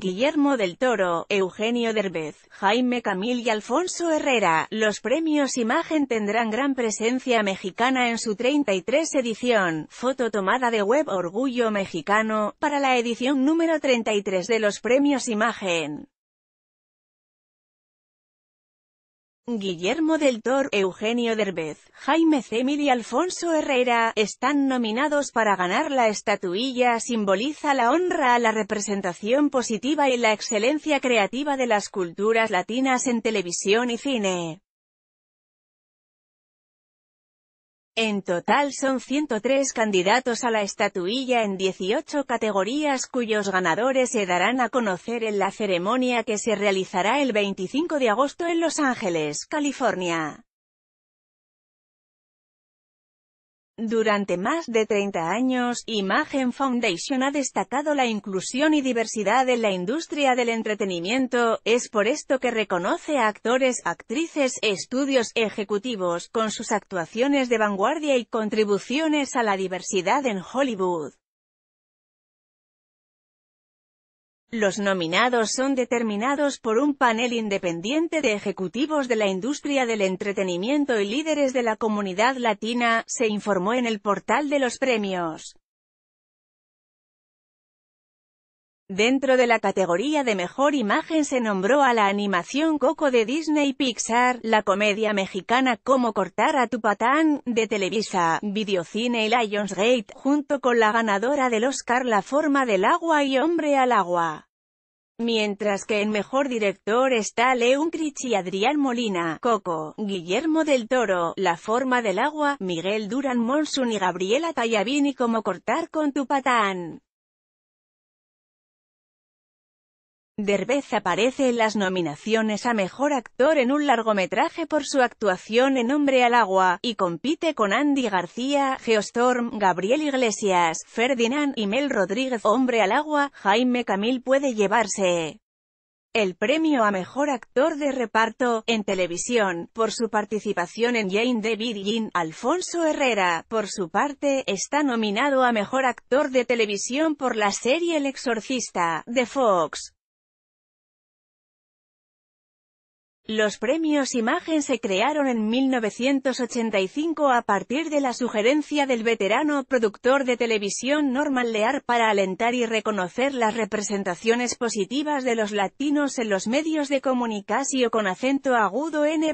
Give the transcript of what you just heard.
Guillermo del Toro, Eugenio Derbez, Jaime Camil y Alfonso Herrera. Los premios Imagen tendrán gran presencia mexicana en su 33 edición. Foto tomada de web Orgullo Mexicano, para la edición número 33 de los premios Imagen. Guillermo del Tor, Eugenio Derbez, Jaime Zemil y Alfonso Herrera, están nominados para ganar la estatuilla simboliza la honra a la representación positiva y la excelencia creativa de las culturas latinas en televisión y cine. En total son 103 candidatos a la estatuilla en 18 categorías cuyos ganadores se darán a conocer en la ceremonia que se realizará el 25 de agosto en Los Ángeles, California. Durante más de 30 años, Imagen Foundation ha destacado la inclusión y diversidad en la industria del entretenimiento, es por esto que reconoce a actores, actrices, estudios, ejecutivos, con sus actuaciones de vanguardia y contribuciones a la diversidad en Hollywood. Los nominados son determinados por un panel independiente de ejecutivos de la industria del entretenimiento y líderes de la comunidad latina, se informó en el portal de los premios. Dentro de la categoría de mejor imagen se nombró a la animación Coco de Disney Pixar, la comedia mexicana Cómo cortar a tu patán, de Televisa, Videocine y Lionsgate, junto con la ganadora del Oscar La forma del agua y Hombre al agua. Mientras que en Mejor Director está León Critch y Adrián Molina, Coco, Guillermo del Toro, La Forma del Agua, Miguel Durán Monsun y Gabriela Tallabini como Cortar con tu Patán. Derbez aparece en las nominaciones a Mejor Actor en un largometraje por su actuación en Hombre al Agua, y compite con Andy García, Geostorm, Gabriel Iglesias, Ferdinand y Mel Rodríguez. Hombre al Agua, Jaime Camil puede llevarse el premio a Mejor Actor de Reparto, en televisión, por su participación en Jane David Virgin, Alfonso Herrera, por su parte, está nominado a Mejor Actor de Televisión por la serie El Exorcista, de Fox. Los premios Imagen se crearon en 1985 a partir de la sugerencia del veterano productor de televisión Norman Lear para alentar y reconocer las representaciones positivas de los latinos en los medios de comunicación con acento agudo n.an.